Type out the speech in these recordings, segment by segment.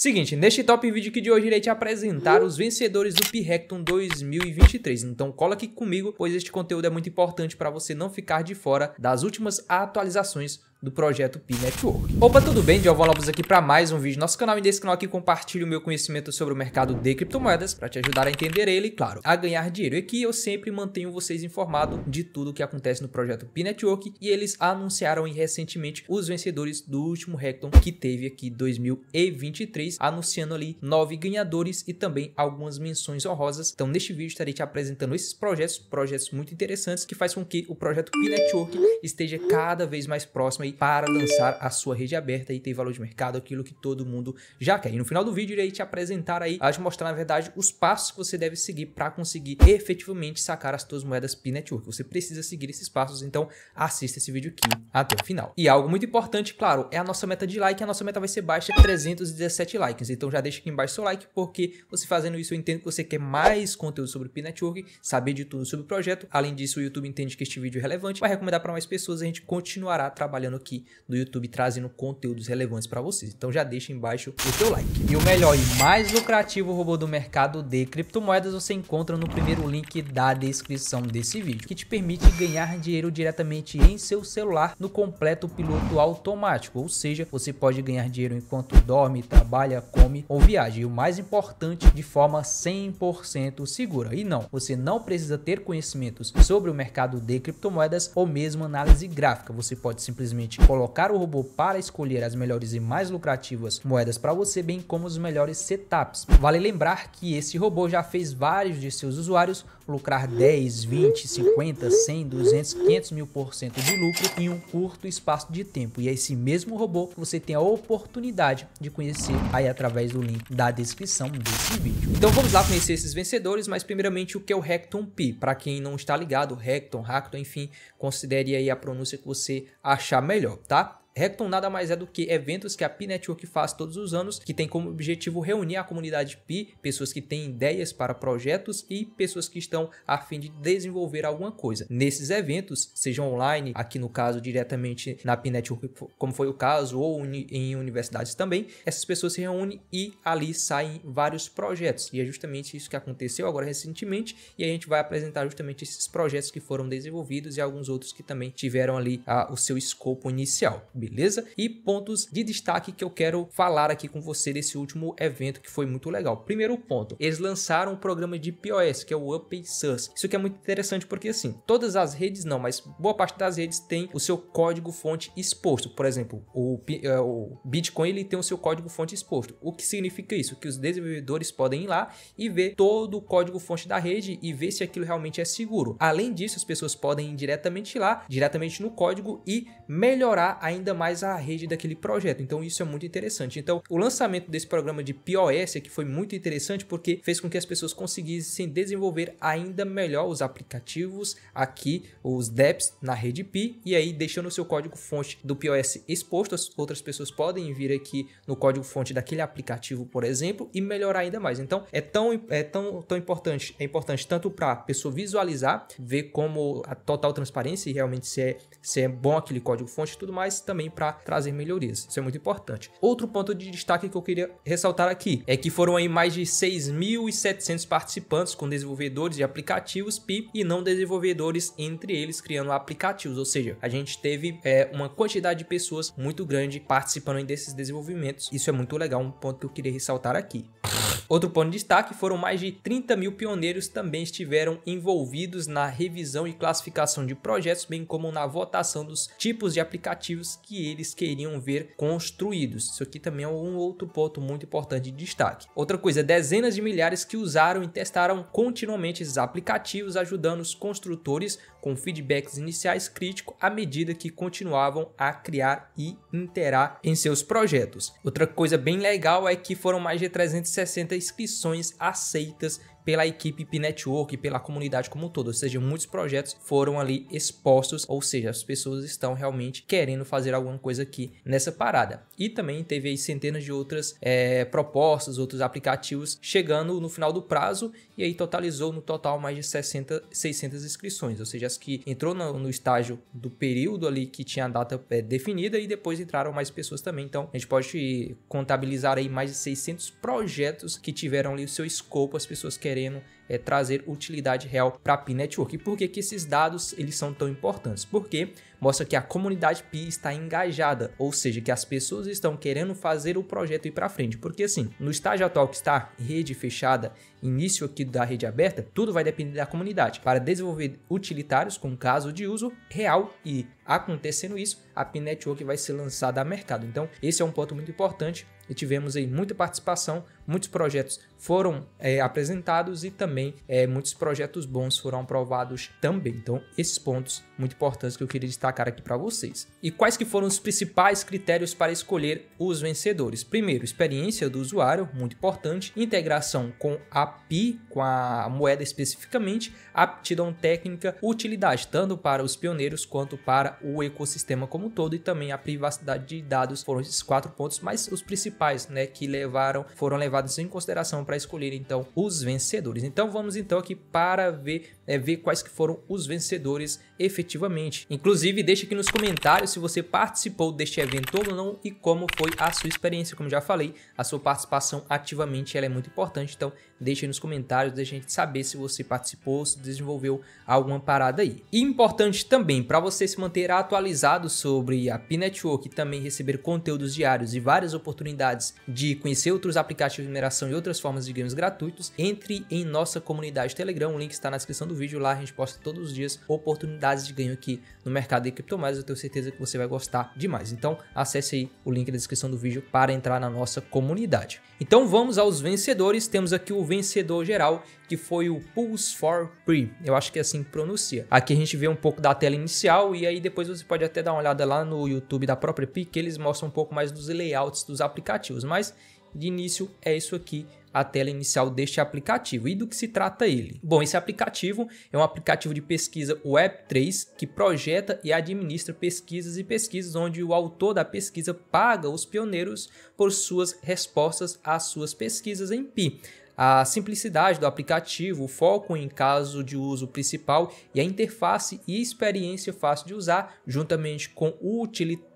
Seguinte, neste Top Vídeo aqui de hoje irei te apresentar os vencedores do p 2023. Então cola aqui comigo, pois este conteúdo é muito importante para você não ficar de fora das últimas atualizações do projeto P-Network. Opa, tudo bem? Diogo Lobos aqui para mais um vídeo nosso canal e nesse canal aqui compartilho o meu conhecimento sobre o mercado de criptomoedas para te ajudar a entender ele e, claro, a ganhar dinheiro. E aqui eu sempre mantenho vocês informados de tudo o que acontece no projeto P-Network e eles anunciaram recentemente os vencedores do último Hackathon que teve aqui 2023, anunciando ali nove ganhadores e também algumas menções honrosas. Então, neste vídeo estarei te apresentando esses projetos, projetos muito interessantes que faz com que o projeto P-Network esteja cada vez mais próximo aí para lançar a sua rede aberta e ter valor de mercado, aquilo que todo mundo já quer. E no final do vídeo irei te apresentar aí, a te mostrar na verdade os passos que você deve seguir para conseguir efetivamente sacar as suas moedas P-Network. Você precisa seguir esses passos, então assista esse vídeo aqui até o final. E algo muito importante, claro, é a nossa meta de like, a nossa meta vai ser baixa 317 likes. Então já deixa aqui embaixo seu like, porque você fazendo isso eu entendo que você quer mais conteúdo sobre P-Network, saber de tudo sobre o projeto. Além disso, o YouTube entende que este vídeo é relevante, vai recomendar para mais pessoas e a gente continuará trabalhando aqui no YouTube trazendo conteúdos relevantes para vocês. Então já deixa embaixo o teu like. E o melhor e mais lucrativo robô do mercado de criptomoedas você encontra no primeiro link da descrição desse vídeo, que te permite ganhar dinheiro diretamente em seu celular no completo piloto automático, ou seja, você pode ganhar dinheiro enquanto dorme, trabalha, come ou viaja. E o mais importante, de forma 100% segura. E não, você não precisa ter conhecimentos sobre o mercado de criptomoedas ou mesmo análise gráfica. Você pode simplesmente simplesmente colocar o robô para escolher as melhores e mais lucrativas moedas para você, bem como os melhores setups. Vale lembrar que esse robô já fez vários de seus usuários lucrar 10, 20, 50, 100, 200, 500 mil por cento de lucro em um curto espaço de tempo. E é esse mesmo robô que você tem a oportunidade de conhecer aí através do link da descrição desse vídeo. Então vamos lá conhecer esses vencedores, mas primeiramente o que é o Recton P. Para quem não está ligado, Recton, Hackathon, enfim, considere aí a pronúncia que você achar melhor, tá? Hackathon nada mais é do que eventos que a Pi Network faz todos os anos, que tem como objetivo reunir a comunidade Pi, pessoas que têm ideias para projetos e pessoas que estão a fim de desenvolver alguma coisa. Nesses eventos, sejam online, aqui no caso diretamente na Pi Network, como foi o caso, ou em universidades também, essas pessoas se reúnem e ali saem vários projetos. E é justamente isso que aconteceu agora recentemente, e a gente vai apresentar justamente esses projetos que foram desenvolvidos e alguns outros que também tiveram ali a, ah, o seu escopo inicial. Beleza? beleza? E pontos de destaque que eu quero falar aqui com você desse último evento que foi muito legal. Primeiro ponto, eles lançaram o um programa de POS, que é o Up Isso que é muito interessante porque assim, todas as redes não, mas boa parte das redes tem o seu código fonte exposto. Por exemplo, o, é, o Bitcoin ele tem o seu código fonte exposto. O que significa isso? Que os desenvolvedores podem ir lá e ver todo o código fonte da rede e ver se aquilo realmente é seguro. Além disso, as pessoas podem ir diretamente lá, diretamente no código e melhorar ainda mais a rede daquele projeto. Então isso é muito interessante. Então o lançamento desse programa de POS é que foi muito interessante porque fez com que as pessoas conseguissem desenvolver ainda melhor os aplicativos aqui, os DApps na rede Pi e aí deixando o seu código fonte do POS exposto, as outras pessoas podem vir aqui no código fonte daquele aplicativo, por exemplo, e melhorar ainda mais. Então é tão é tão, tão importante, é importante tanto para a pessoa visualizar, ver como a total transparência e realmente se é, se é bom aquele código fonte e tudo mais, também também para trazer melhorias. Isso é muito importante. Outro ponto de destaque que eu queria ressaltar aqui é que foram aí mais de 6.700 participantes com desenvolvedores de aplicativos PIP e não desenvolvedores entre eles criando aplicativos, ou seja, a gente teve é, uma quantidade de pessoas muito grande participando desses desenvolvimentos. Isso é muito legal, um ponto que eu queria ressaltar aqui. Outro ponto de destaque foram mais de 30 mil pioneiros também estiveram envolvidos na revisão e classificação de projetos, bem como na votação dos tipos de aplicativos que eles queriam ver construídos. Isso aqui também é um outro ponto muito importante de destaque. Outra coisa, dezenas de milhares que usaram e testaram continuamente esses aplicativos, ajudando os construtores com feedbacks iniciais crítico à medida que continuavam a criar e interar em seus projetos. Outra coisa bem legal é que foram mais de 360 inscrições aceitas pela equipe P-Network, pela comunidade como um todo. Ou seja, muitos projetos foram ali expostos, ou seja, as pessoas estão realmente querendo fazer alguma coisa aqui nessa parada. E também teve aí centenas de outras é, propostas, outros aplicativos chegando no final do prazo e aí totalizou no total mais de 60, 600 inscrições, ou seja, as que entrou no, no estágio do período ali que tinha a data é, definida e depois entraram mais pessoas também. Então, a gente pode contabilizar aí mais de 600 projetos que tiveram ali o seu escopo, as pessoas querendo querendo é, trazer utilidade real para a P Network. E por que, que esses dados eles são tão importantes? Porque mostra que a comunidade Pi está engajada, ou seja, que as pessoas estão querendo fazer o projeto ir para frente. Porque assim, no estágio atual que está, rede fechada, início aqui da rede aberta, tudo vai depender da comunidade. Para desenvolver utilitários com caso de uso real e acontecendo isso, a Pi Network vai ser lançada a mercado. Então, esse é um ponto muito importante e tivemos aí muita participação, muitos projetos foram é, apresentados e também é, muitos projetos bons foram aprovados também. Então, esses pontos muito importantes que eu queria destacar aqui para vocês. E quais que foram os principais critérios para escolher os vencedores? Primeiro, experiência do usuário, muito importante, integração com a API, com a moeda especificamente, aptidão técnica, utilidade tanto para os pioneiros quanto para o ecossistema como um todo e também a privacidade de dados foram esses quatro pontos, mas os principais, né, que levaram, foram levados em consideração para escolher então os vencedores. Então vamos então aqui para ver, é, ver quais que foram os vencedores efetivos respectivamente. Inclusive, deixa aqui nos comentários se você participou deste evento ou não e como foi a sua experiência. Como já falei, a sua participação ativamente ela é muito importante, então deixa nos comentários, deixa a gente saber se você participou, se desenvolveu alguma parada aí. E importante também, para você se manter atualizado sobre a P-Network e também receber conteúdos diários e várias oportunidades de conhecer outros aplicativos de mineração e outras formas de ganhos gratuitos, entre em nossa comunidade Telegram, o link está na descrição do vídeo, lá a gente posta todos os dias oportunidades de ganho aqui no mercado de criptomoedas. Eu tenho certeza que você vai gostar demais. Então, acesse aí o link da descrição do vídeo para entrar na nossa comunidade. Então, vamos aos vencedores. Temos aqui o vencedor geral, que foi o Pulse for Pre. Eu acho que é assim que pronuncia. Aqui a gente vê um pouco da tela inicial e aí depois você pode até dar uma olhada lá no YouTube da própria PIC, que eles mostram um pouco mais dos layouts dos aplicativos. Mas de início é isso aqui, a tela inicial deste aplicativo. E do que se trata ele? Bom, esse aplicativo é um aplicativo de pesquisa Web3 que projeta e administra pesquisas e pesquisas onde o autor da pesquisa paga os pioneiros por suas respostas às suas pesquisas em Pi a simplicidade do aplicativo, o foco em caso de uso principal e a interface e experiência fácil de usar, juntamente com o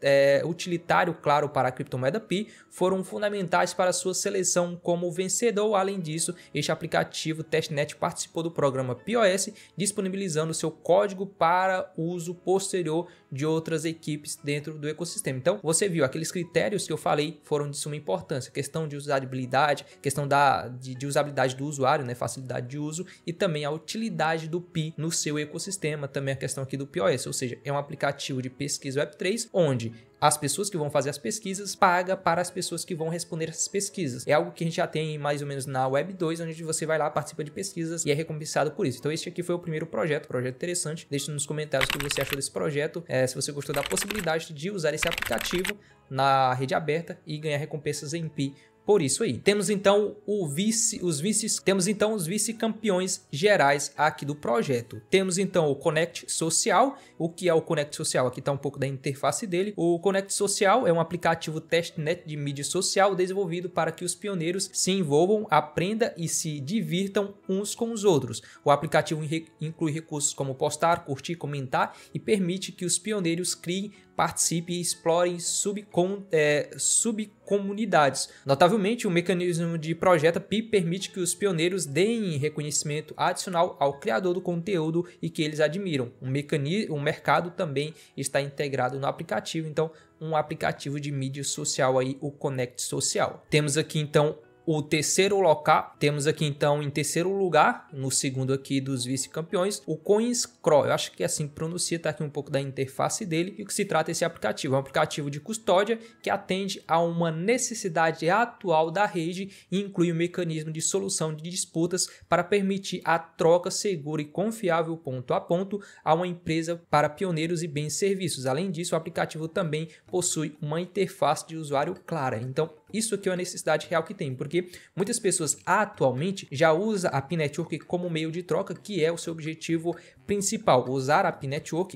é, utilitário claro para a criptomoeda Pi, foram fundamentais para sua seleção como vencedor. Além disso, este aplicativo testnet participou do programa POS, disponibilizando seu código para uso posterior de outras equipes dentro do ecossistema. Então, você viu aqueles critérios que eu falei foram de suma importância, questão de usabilidade, questão da de, de usabilidade do usuário, né, facilidade de uso e também a utilidade do PI no seu ecossistema, também a questão aqui do POS, ou seja, é um aplicativo de pesquisa Web3 onde as pessoas que vão fazer as pesquisas paga para as pessoas que vão responder essas pesquisas. É algo que a gente já tem mais ou menos na Web 2, onde você vai lá, participa de pesquisas e é recompensado por isso. Então, este aqui foi o primeiro projeto, projeto interessante. Deixe nos comentários o que você achou desse projeto, é, se você gostou da possibilidade de usar esse aplicativo na rede aberta e ganhar recompensas em Pi por isso aí. Temos então o vice, os vices, temos então os vice-campeões gerais aqui do projeto. Temos então o Connect Social, o que é o Connect Social? Aqui está um pouco da interface dele. O Connect Social é um aplicativo testnet de mídia social desenvolvido para que os pioneiros se envolvam, aprendam e se divirtam uns com os outros. O aplicativo inclui recursos como postar, curtir, comentar e permite que os pioneiros criem participe e explore subcom, é, subcomunidades. Notavelmente, o mecanismo de projeto PI permite que os pioneiros deem reconhecimento adicional ao criador do conteúdo e que eles admiram. O, o mercado também está integrado no aplicativo, então um aplicativo de mídia social aí, o Connect Social. Temos aqui então o terceiro local, temos aqui então em terceiro lugar, no segundo aqui dos vice-campeões, o CoinScroll. Eu acho que assim pronuncia, tá aqui um pouco da interface dele e o que se trata esse aplicativo. É um aplicativo de custódia que atende a uma necessidade atual da rede e inclui o um mecanismo de solução de disputas para permitir a troca segura e confiável ponto a ponto a uma empresa para pioneiros e bens e serviços. Além disso, o aplicativo também possui uma interface de usuário clara. Então, isso aqui é uma necessidade real que tem, porque muitas pessoas atualmente já usam a P como meio de troca, que é o seu objetivo principal, usar a P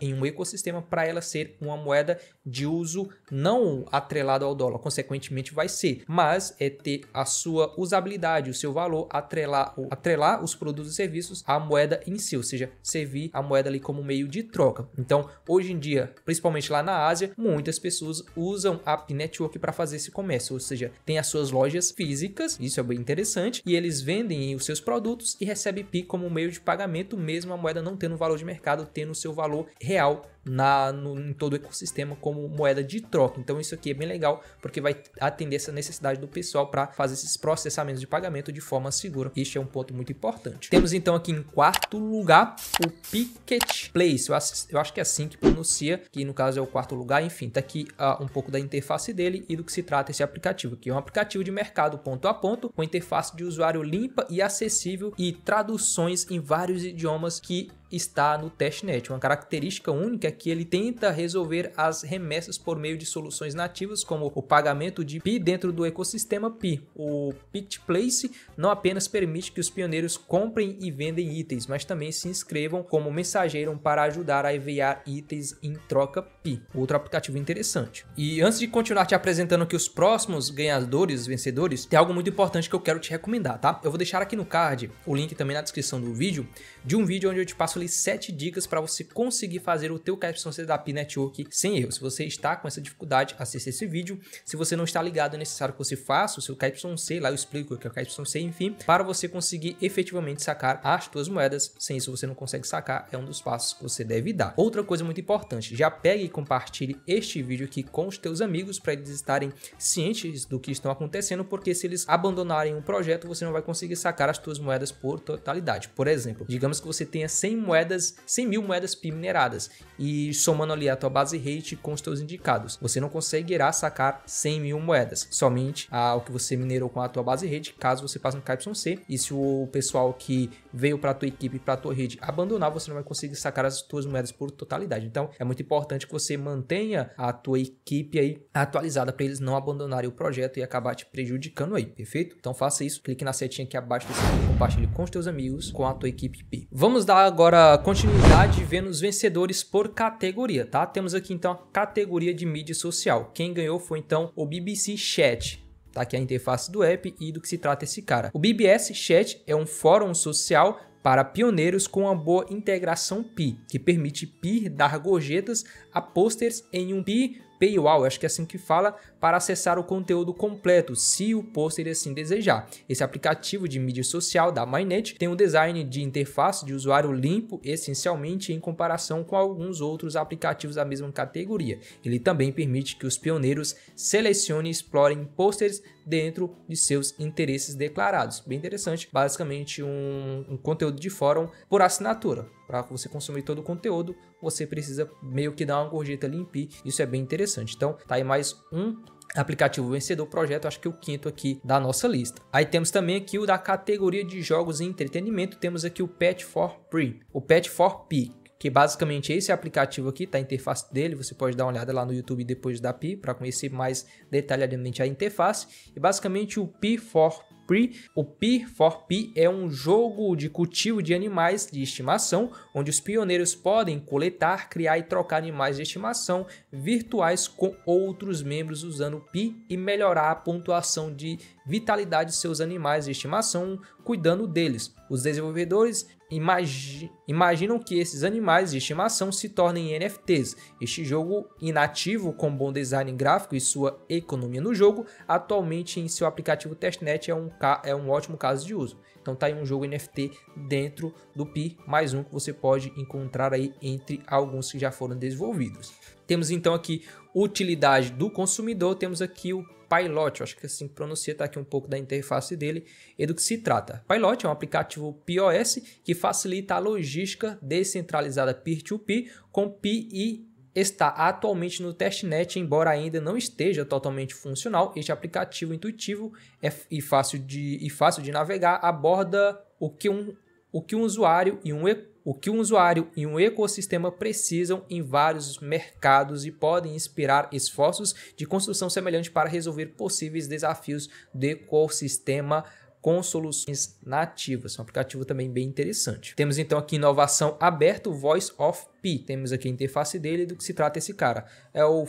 em um ecossistema para ela ser uma moeda de uso não atrelado ao dólar, consequentemente vai ser, mas é ter a sua usabilidade, o seu valor, atrelar, atrelar os produtos e serviços à moeda em si, ou seja, servir a moeda ali como meio de troca. Então, hoje em dia, principalmente lá na Ásia, muitas pessoas usam a App Network para fazer esse comércio, ou seja, tem as suas lojas físicas, isso é bem interessante, e eles vendem os seus produtos e recebem PI como meio de pagamento, mesmo a moeda não tendo valor de mercado, tendo o seu valor real na, no, em todo o ecossistema como moeda de troca. Então isso aqui é bem legal porque vai atender essa necessidade do pessoal para fazer esses processamentos de pagamento de forma segura. Este é um ponto muito importante. Temos então aqui em quarto lugar o Picket Place. Eu acho, eu acho que é assim que pronuncia, que no caso é o quarto lugar. Enfim, tá aqui uh, um pouco da interface dele e do que se trata esse aplicativo, que é um aplicativo de mercado ponto a ponto com interface de usuário limpa e acessível e traduções em vários idiomas que está no testnet. Uma característica única é que ele tenta resolver as remessas por meio de soluções nativas, como o pagamento de Pi dentro do ecossistema Pi. O Pictplace não apenas permite que os pioneiros comprem e vendem itens, mas também se inscrevam como mensageiro para ajudar a enviar itens em troca Pi. Outro aplicativo interessante. E antes de continuar te apresentando aqui os próximos ganhadores, vencedores, tem algo muito importante que eu quero te recomendar, tá? Eu vou deixar aqui no card o link também na descrição do vídeo de um vídeo onde eu te passo passo ali 7 dicas para você conseguir fazer o teu KYC da P Network sem erro. Se você está com essa dificuldade, assista esse vídeo. Se você não está ligado, é necessário que você faça o seu KYC, lá eu explico o que é o KYC, enfim, para você conseguir efetivamente sacar as suas moedas. Sem isso você não consegue sacar, é um dos passos que você deve dar. Outra coisa muito importante, já pegue e compartilhe este vídeo aqui com os teus amigos para eles estarem cientes do que estão acontecendo, porque se eles abandonarem o um projeto, você não vai conseguir sacar as suas moedas por totalidade. Por exemplo, digamos que você tenha 100 moedas, 100 mil moedas PI mineradas. E somando ali a tua base rate com os teus indicados, você não conseguirá sacar 100 mil moedas, somente ao que você minerou com a tua base rate, caso você passe no KYC. E se o pessoal que veio para tua equipe, para tua rede abandonar, você não vai conseguir sacar as tuas moedas por totalidade. Então, é muito importante que você mantenha a tua equipe aí atualizada para eles não abandonarem o projeto e acabar te prejudicando aí, perfeito? Então, faça isso, clique na setinha aqui abaixo desse vídeo, compartilhe com os teus amigos, com a tua equipe. Vamos dar agora continuidade vendo os vencedores por categoria, tá? Temos aqui então a categoria de mídia social. Quem ganhou foi então o BBC Chat, tá? Que é a interface do app e do que se trata esse cara. O BBS Chat é um fórum social para pioneiros com uma boa integração PI, que permite PI dar gorjetas a posters em um PI paywall, acho que é assim que fala, para acessar o conteúdo completo, se o pôster assim desejar. Esse aplicativo de mídia social da MyNet tem um design de interface de usuário limpo, essencialmente em comparação com alguns outros aplicativos da mesma categoria. Ele também permite que os pioneiros selecionem e explorem pôsteres dentro de seus interesses declarados. Bem interessante, basicamente um, um conteúdo de fórum por assinatura para você consumir todo o conteúdo, você precisa meio que dar uma gorjeta limpir. Isso é bem interessante. Então, tá aí mais um aplicativo vencedor projeto, acho que é o quinto aqui da nossa lista. Aí temos também aqui o da categoria de jogos e entretenimento, temos aqui o Pet for Free, o Pet for Peak, que basicamente esse aplicativo aqui, tá a interface dele, você pode dar uma olhada lá no YouTube depois da Pi para conhecer mais detalhadamente a interface. E basicamente o Pi for Pre. O P for P é um jogo de cultivo de animais de estimação, onde os pioneiros podem coletar, criar e trocar animais de estimação virtuais com outros membros usando Pi e melhorar a pontuação de vitalidade de seus animais de estimação, cuidando deles. Os desenvolvedores imagi imaginam que esses animais de estimação se tornem NFTs. Este jogo inativo, com bom design gráfico e sua economia no jogo, atualmente em seu aplicativo testnet é um, é um ótimo caso de uso. Então tá aí um jogo NFT dentro do Pi, mais um que você pode encontrar aí entre alguns que já foram desenvolvidos. Temos então aqui utilidade do consumidor, temos aqui o Pilot, eu acho que assim pronuncia, está aqui um pouco da interface dele e do que se trata. Pilot é um aplicativo POS que facilita a logística descentralizada peer-to-peer -peer com PI está atualmente no testnet, embora ainda não esteja totalmente funcional. Este aplicativo intuitivo é e, fácil de, e fácil de navegar aborda o que um o que um usuário e um o que um usuário e um ecossistema precisam em vários mercados e podem inspirar esforços de construção semelhante para resolver possíveis desafios do ecossistema com soluções nativas. É um aplicativo também bem interessante. Temos então aqui inovação aberta, Voice of P. Temos aqui a interface dele do que se trata esse cara. É o,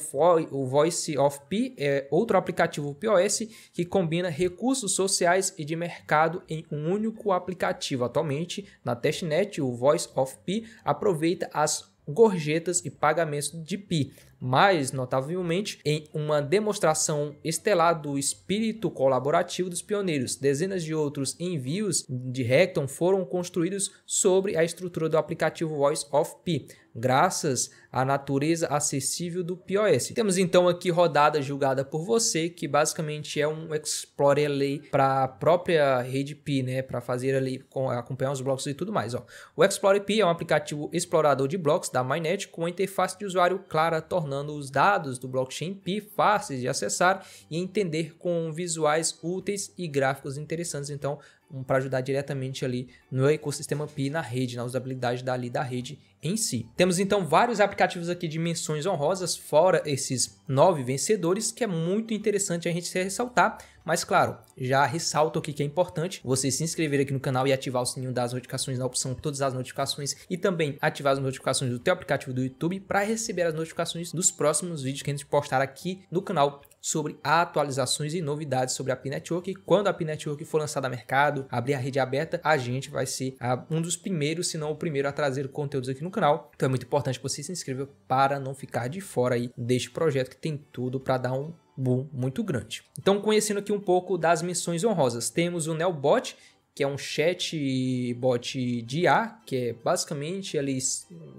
o Voice of P, é outro aplicativo POS que combina recursos sociais e de mercado em um único aplicativo. Atualmente, na testnet, o Voice of P aproveita as gorjetas e pagamentos de Pi mais notavelmente em uma demonstração estelar do espírito colaborativo dos pioneiros. Dezenas de outros envios de Recton foram construídos sobre a estrutura do aplicativo Voice of P, graças à natureza acessível do POS. Temos então aqui rodada julgada por você, que basicamente é um explore Lay para a própria rede P, né, para fazer ali acompanhar os blocos e tudo mais, ó. O Explore P é um aplicativo explorador de blocos da Mainnet com interface de usuário clara, tornando tornando os dados do blockchain Pi fáceis de acessar e entender com visuais úteis e gráficos interessantes. Então, um, para ajudar diretamente ali no ecossistema Pi na rede, na usabilidade dali da rede em si. Temos então vários aplicativos aqui de menções honrosas, fora esses nove vencedores, que é muito interessante a gente ressaltar. Mas claro, já ressalto aqui que é importante você se inscrever aqui no canal e ativar o sininho das notificações na opção todas as notificações e também ativar as notificações do teu aplicativo do YouTube para receber as notificações dos próximos vídeos que a gente postar aqui no canal sobre atualizações e novidades sobre a Pinetwork. Quando a Pinetwork for lançada a mercado, abrir a rede aberta, a gente vai ser ah, um dos primeiros, se não o primeiro a trazer conteúdos aqui no no canal. Então é muito importante que você se inscreva para não ficar de fora aí deste projeto que tem tudo para dar um boom muito grande. Então conhecendo aqui um pouco das missões honrosas, temos o Nelbot, que é um chat bot de A que é basicamente ali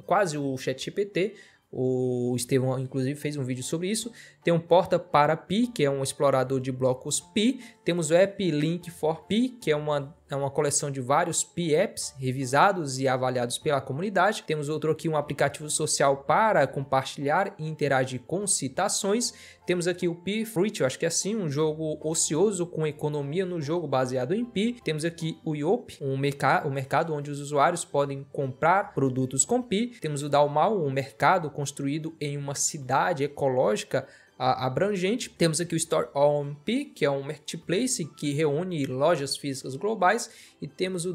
quase o chat GPT, o Estevão, inclusive, fez um vídeo sobre isso. Tem um porta para Pi, que é um explorador de blocos Pi. Temos o app Link for Pi, que é uma é uma coleção de vários Pi apps revisados e avaliados pela comunidade. Temos outro aqui, um aplicativo social para compartilhar e interagir com citações. Temos aqui o Pi Fruit, eu acho que é assim, um jogo ocioso com economia no jogo baseado em Pi. Temos aqui o Yop, um, merca um mercado onde os usuários podem comprar produtos com Pi. Temos o Dalmau, um mercado construído em uma cidade ecológica abrangente. Temos aqui o Store OMP, que é um marketplace que reúne lojas físicas globais, e temos o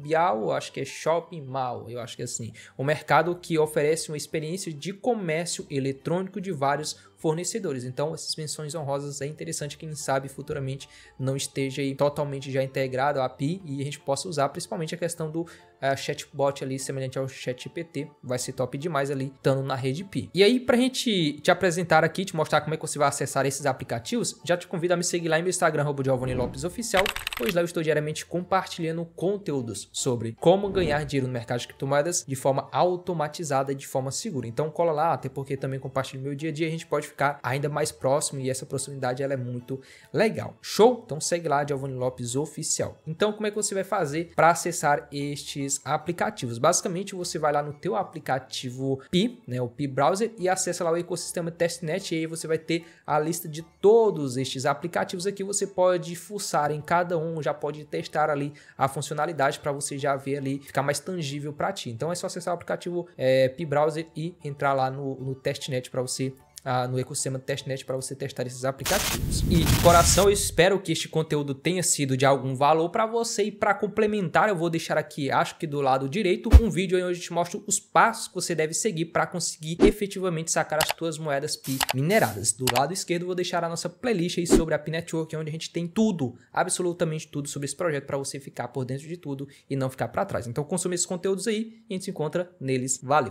Biao, acho que é Shopping Mall, eu acho que é assim, um mercado que oferece uma experiência de comércio eletrônico de vários fornecedores. Então, essas menções honrosas é interessante, quem sabe futuramente não esteja aí totalmente já integrado a API e a gente possa usar, principalmente a questão do uh, chatbot ali, semelhante ao ChatGPT, vai ser top demais ali, estando na rede Pi. E aí, para a gente te apresentar aqui, te mostrar como é que você vai acessar esses aplicativos, já te convido a me seguir lá em meu Instagram, Giovanni Lopes Oficial, pois lá eu estou diariamente compartilhando conteúdos sobre como ganhar dinheiro no mercado de criptomoedas de forma automatizada e de forma segura. Então cola lá, até porque também compartilho meu dia a dia, a gente pode pode ficar ainda mais próximo e essa proximidade ela é muito legal. Show? Então segue lá Giovanni Lopes Oficial. Então como é que você vai fazer para acessar estes aplicativos? Basicamente você vai lá no teu aplicativo Pi, né, o Pi Browser e acessa lá o ecossistema testnet e aí você vai ter a lista de todos estes aplicativos aqui, você pode fuçar em cada um, já pode testar ali a funcionalidade para você já ver ali, ficar mais tangível para ti. Então é só acessar o aplicativo é, Pi Browser e entrar lá no, no testnet para você ah, no ecossistema testnet para você testar esses aplicativos. E de coração, eu espero que este conteúdo tenha sido de algum valor para você e para complementar, eu vou deixar aqui, acho que do lado direito, um vídeo onde eu te mostro os passos que você deve seguir para conseguir efetivamente sacar as suas moedas Pi mineradas. Do lado esquerdo, vou deixar a nossa playlist aí sobre a Pi Network, onde a gente tem tudo, absolutamente tudo sobre esse projeto para você ficar por dentro de tudo e não ficar para trás. Então consuma esses conteúdos aí e a gente se encontra neles. Valeu!